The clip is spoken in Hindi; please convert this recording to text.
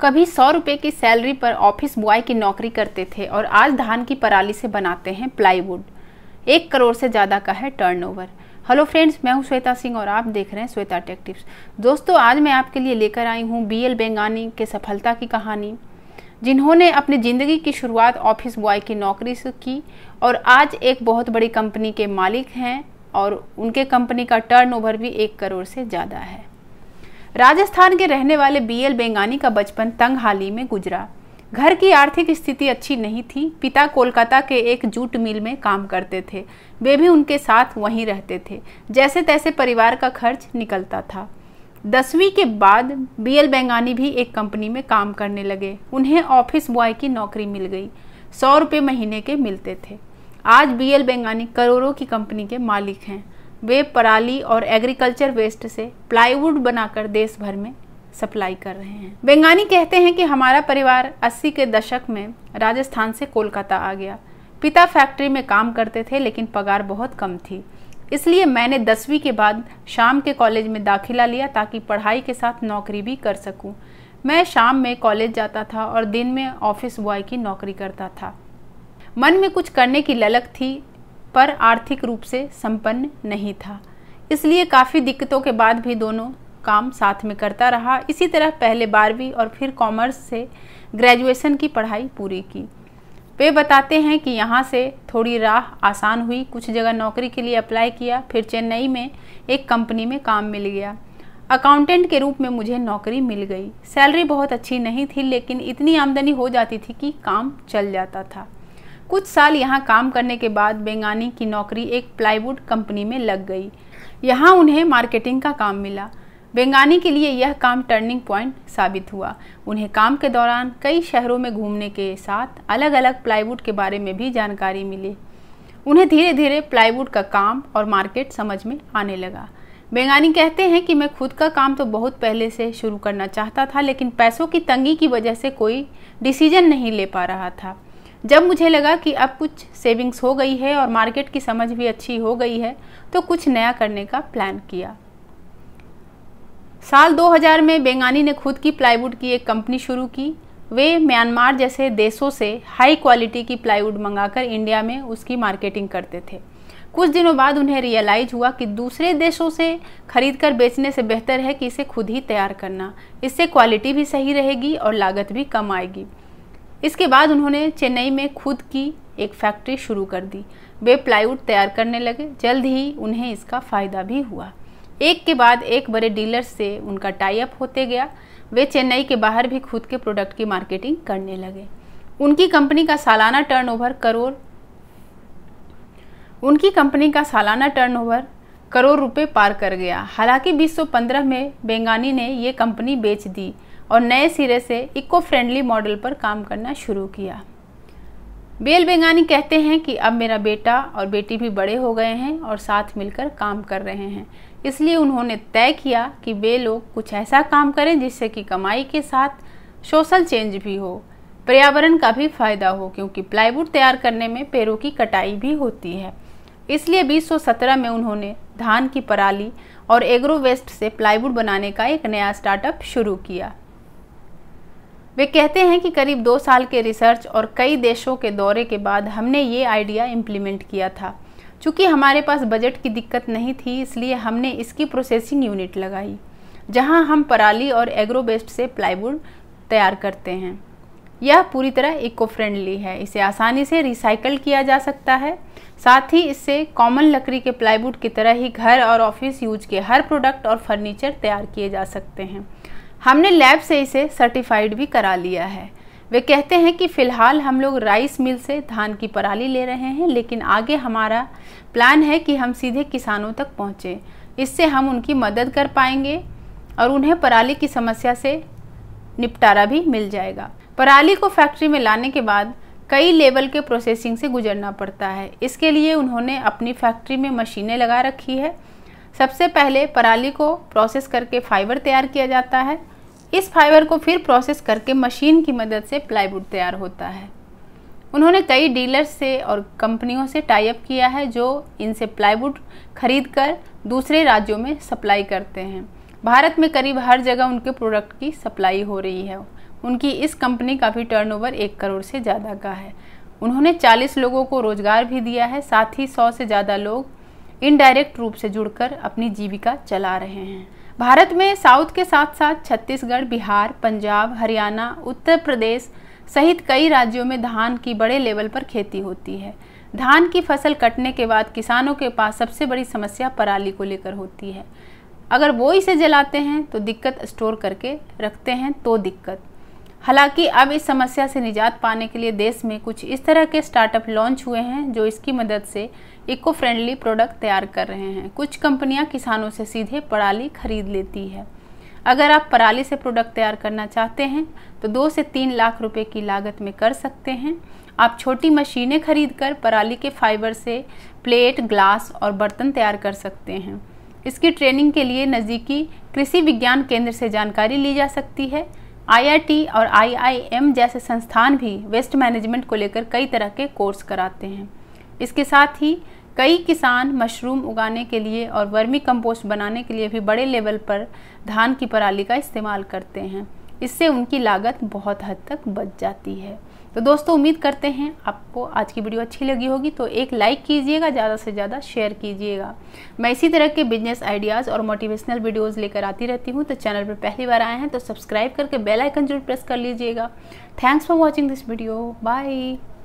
कभी सौ रुपये की सैलरी पर ऑफिस बॉय की नौकरी करते थे और आज धान की पराली से बनाते हैं प्लाईवुड एक करोड़ से ज़्यादा का है टर्नओवर हेलो फ्रेंड्स मैं हूं श्वेता सिंह और आप देख रहे हैं श्वेता टेक्टिव्स दोस्तों आज मैं आपके लिए लेकर आई हूं बीएल बेंगानी के सफलता की कहानी जिन्होंने अपनी ज़िंदगी की शुरुआत ऑफिस बॉय की नौकरी से की और आज एक बहुत बड़ी कंपनी के मालिक हैं और उनके कंपनी का टर्नओवर भी एक करोड़ से ज़्यादा है राजस्थान के रहने वाले बीएल बेंगानी का बचपन तंग हाली में गुजरा घर की आर्थिक स्थिति अच्छी नहीं थी पिता कोलकाता के एक जूट मिल में काम करते थे वे भी उनके साथ वहीं रहते थे जैसे तैसे परिवार का खर्च निकलता था दसवीं के बाद बी एल बेंगानी भी एक कंपनी में काम करने लगे उन्हें ऑफिस बॉय की नौकरी मिल गई सौ रुपये महीने के मिलते थे आज बी एल बेंगानी करोड़ों की कंपनी के मालिक हैं वे पराली और एग्रीकल्चर वेस्ट से प्लाईवुड बनाकर देश भर में सप्लाई कर रहे हैं बेंगानी कहते हैं कि हमारा परिवार 80 के दशक में राजस्थान से कोलकाता आ गया पिता फैक्ट्री में काम करते थे लेकिन पगार बहुत कम थी इसलिए मैंने दसवीं के बाद शाम के कॉलेज में दाखिला लिया ताकि पढ़ाई के साथ नौकरी भी कर सकूं। मैं शाम में कॉलेज जाता था और दिन में ऑफिस बॉय की नौकरी करता था मन में कुछ करने की ललक थी पर आर्थिक रूप से संपन्न नहीं था इसलिए काफ़ी दिक्कतों के बाद भी दोनों काम साथ में करता रहा इसी तरह पहले बारहवीं और फिर कॉमर्स से ग्रेजुएशन की पढ़ाई पूरी की वे बताते हैं कि यहाँ से थोड़ी राह आसान हुई कुछ जगह नौकरी के लिए अप्लाई किया फिर चेन्नई में एक कंपनी में काम मिल गया अकाउंटेंट के रूप में मुझे नौकरी मिल गई सैलरी बहुत अच्छी नहीं थी लेकिन इतनी आमदनी हो जाती थी कि काम चल जाता था कुछ साल यहाँ काम करने के बाद बेंगानी की नौकरी एक प्लाईवुड कंपनी में लग गई यहाँ उन्हें मार्केटिंग का काम मिला बेंगानी के लिए यह काम टर्निंग पॉइंट साबित हुआ उन्हें काम के दौरान कई शहरों में घूमने के साथ अलग अलग प्लाईवुड के बारे में भी जानकारी मिली उन्हें धीरे धीरे प्लाईवुड का काम और मार्केट समझ में आने लगा बेंगानी कहते हैं कि मैं खुद का काम तो बहुत पहले से शुरू करना चाहता था लेकिन पैसों की तंगी की वजह से कोई डिसीजन नहीं ले पा रहा था जब मुझे लगा कि अब कुछ सेविंग्स हो गई है और मार्केट की समझ भी अच्छी हो गई है तो कुछ नया करने का प्लान किया साल 2000 में बेंगानी ने खुद की प्लाईवुड की एक कंपनी शुरू की वे म्यांमार जैसे देशों से हाई क्वालिटी की प्लाईवुड मंगाकर इंडिया में उसकी मार्केटिंग करते थे कुछ दिनों बाद उन्हें रियलाइज हुआ कि दूसरे देशों से खरीद कर बेचने से बेहतर है कि इसे खुद ही तैयार करना इससे क्वालिटी भी सही रहेगी और लागत भी कम आएगी इसके बाद उन्होंने चेन्नई में खुद की एक फैक्ट्री शुरू कर दी वे प्लाईवुड तैयार करने लगे जल्द ही उन्हें इसका फ़ायदा भी हुआ एक के बाद एक बड़े डीलर से उनका टाई अप होते गया वे चेन्नई के बाहर भी खुद के प्रोडक्ट की मार्केटिंग करने लगे उनकी कंपनी का सालाना टर्नओवर करोड़ उनकी कंपनी का सालाना टर्नओवर करोड़ रुपए पार कर गया हालांकि 2015 में बेंगानी ने ये कंपनी बेच दी और नए सिरे से इको फ्रेंडली मॉडल पर काम करना शुरू किया बेल बेंगानी कहते हैं कि अब मेरा बेटा और बेटी भी बड़े हो गए हैं और साथ मिलकर काम कर रहे हैं इसलिए उन्होंने तय किया कि वे लोग कुछ ऐसा काम करें जिससे कि कमाई के साथ सोशल चेंज भी हो पर्यावरण का भी फायदा हो क्योंकि प्लाईवुड तैयार करने में पेड़ों की कटाई भी होती है इसलिए 2017 में उन्होंने धान की पराली और एग्रो वेस्ट से प्लाईवुड बनाने का एक नया स्टार्टअप शुरू किया वे कहते हैं कि करीब दो साल के रिसर्च और कई देशों के दौरे के बाद हमने ये आइडिया इम्प्लीमेंट किया था चूँकि हमारे पास बजट की दिक्कत नहीं थी इसलिए हमने इसकी प्रोसेसिंग यूनिट लगाई जहाँ हम पराली और एग्रो से प्लाईवुड तैयार करते हैं यह पूरी तरह इको फ्रेंडली है इसे आसानी से रिसाइकल किया जा सकता है साथ ही इससे कॉमन लकड़ी के प्लाईवुड की तरह ही घर और ऑफिस यूज के हर प्रोडक्ट और फर्नीचर तैयार किए जा सकते हैं हमने लैब से इसे सर्टिफाइड भी करा लिया है वे कहते हैं कि फ़िलहाल हम लोग राइस मिल से धान की पराली ले रहे हैं लेकिन आगे हमारा प्लान है कि हम सीधे किसानों तक पहुँचें इससे हम उनकी मदद कर पाएंगे और उन्हें पराली की समस्या से निपटारा भी मिल जाएगा पराली को फैक्ट्री में लाने के बाद कई लेवल के प्रोसेसिंग से गुजरना पड़ता है इसके लिए उन्होंने अपनी फैक्ट्री में मशीनें लगा रखी है सबसे पहले पराली को प्रोसेस करके फाइबर तैयार किया जाता है इस फाइबर को फिर प्रोसेस करके मशीन की मदद से प्लाईवुड तैयार होता है उन्होंने कई डीलर्स से और कंपनियों से टाइप किया है जो इनसे प्लाईवुड खरीद कर दूसरे राज्यों में सप्लाई करते हैं भारत में करीब हर जगह उनके प्रोडक्ट की सप्लाई हो रही है उनकी इस कंपनी का भी टर्नओवर एक करोड़ से ज़्यादा का है उन्होंने 40 लोगों को रोजगार भी दिया है साथ ही 100 से ज़्यादा लोग इनडायरेक्ट रूप से जुड़कर अपनी जीविका चला रहे हैं भारत में साउथ के साथ साथ छत्तीसगढ़ बिहार पंजाब हरियाणा उत्तर प्रदेश सहित कई राज्यों में धान की बड़े लेवल पर खेती होती है धान की फसल कटने के बाद किसानों के पास सबसे बड़ी समस्या पराली को लेकर होती है अगर वो इसे जलाते हैं तो दिक्कत स्टोर करके रखते हैं तो दिक्कत हालांकि अब इस समस्या से निजात पाने के लिए देश में कुछ इस तरह के स्टार्टअप लॉन्च हुए हैं जो इसकी मदद से इको फ्रेंडली प्रोडक्ट तैयार कर रहे हैं कुछ कंपनियां किसानों से सीधे पराली खरीद लेती है अगर आप पराली से प्रोडक्ट तैयार करना चाहते हैं तो दो से तीन लाख रुपए की लागत में कर सकते हैं आप छोटी मशीनें खरीद कर पराली के फाइबर से प्लेट ग्लास और बर्तन तैयार कर सकते हैं इसकी ट्रेनिंग के लिए नज़दीकी कृषि विज्ञान केंद्र से जानकारी ली जा सकती है आईआईटी और आईआईएम जैसे संस्थान भी वेस्ट मैनेजमेंट को लेकर कई तरह के कोर्स कराते हैं इसके साथ ही कई किसान मशरूम उगाने के लिए और वर्मी कंपोस्ट बनाने के लिए भी बड़े लेवल पर धान की पराली का इस्तेमाल करते हैं इससे उनकी लागत बहुत हद तक बच जाती है तो दोस्तों उम्मीद करते हैं आपको आज की वीडियो अच्छी लगी होगी तो एक लाइक कीजिएगा ज़्यादा से ज़्यादा शेयर कीजिएगा मैं इसी तरह के बिजनेस आइडियाज़ और मोटिवेशनल वीडियोस लेकर आती रहती हूँ तो चैनल पर पहली बार आए हैं तो सब्सक्राइब करके बेल आइकन जरूर प्रेस कर लीजिएगा thanks for watching this video bye